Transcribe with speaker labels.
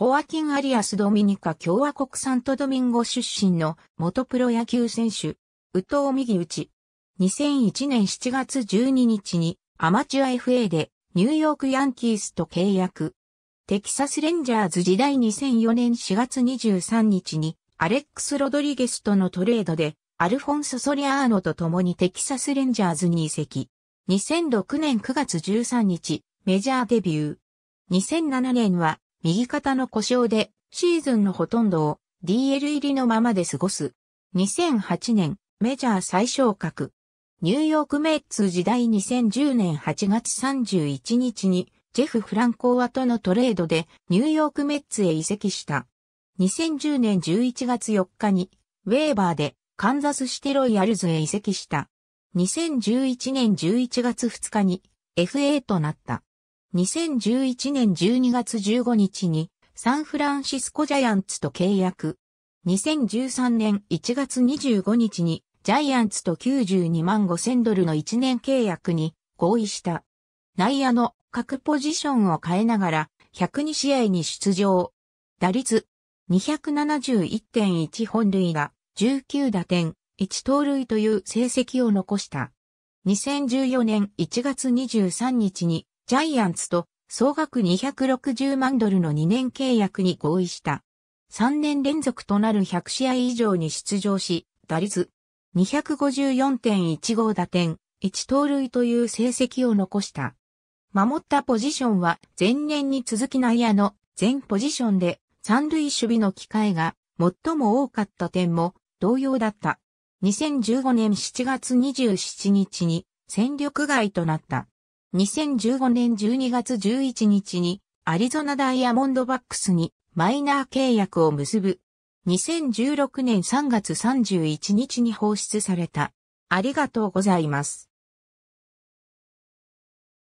Speaker 1: ホアキン・アリアス・ドミニカ共和国サントドミンゴ出身の元プロ野球選手、ウミギ右チ。2001年7月12日にアマチュア FA でニューヨークヤンキースと契約。テキサスレンジャーズ時代2004年4月23日にアレックス・ロドリゲスとのトレードでアルフォンソ・ソリアーノと共にテキサスレンジャーズに移籍。2006年9月13日、メジャーデビュー。2007年は右肩の故障でシーズンのほとんどを DL 入りのままで過ごす。2008年メジャー最昇格。ニューヨークメッツ時代2010年8月31日にジェフ・フランコーとのトレードでニューヨークメッツへ移籍した。2010年11月4日にウェーバーでカンザスシテロイヤルズへ移籍した。2011年11月2日に FA となった。2011年12月15日にサンフランシスコジャイアンツと契約。2013年1月25日にジャイアンツと92万5000ドルの1年契約に合意した。内野の各ポジションを変えながら102試合に出場。打率271.1本塁打、19打点、1盗塁という成績を残した。2014年1月23日にジャイアンツと総額260万ドルの2年契約に合意した。3年連続となる100試合以上に出場し、打率254.15打点、1盗塁という成績を残した。守ったポジションは前年に続き内野の全ポジションで三塁守備の機会が最も多かった点も同様だった。2015年7月27日に戦力外となった。2015年12月11日にアリゾナダイヤモンドバックスにマイナー契約を結ぶ。2016年3月31日に放出された。ありがとうございます。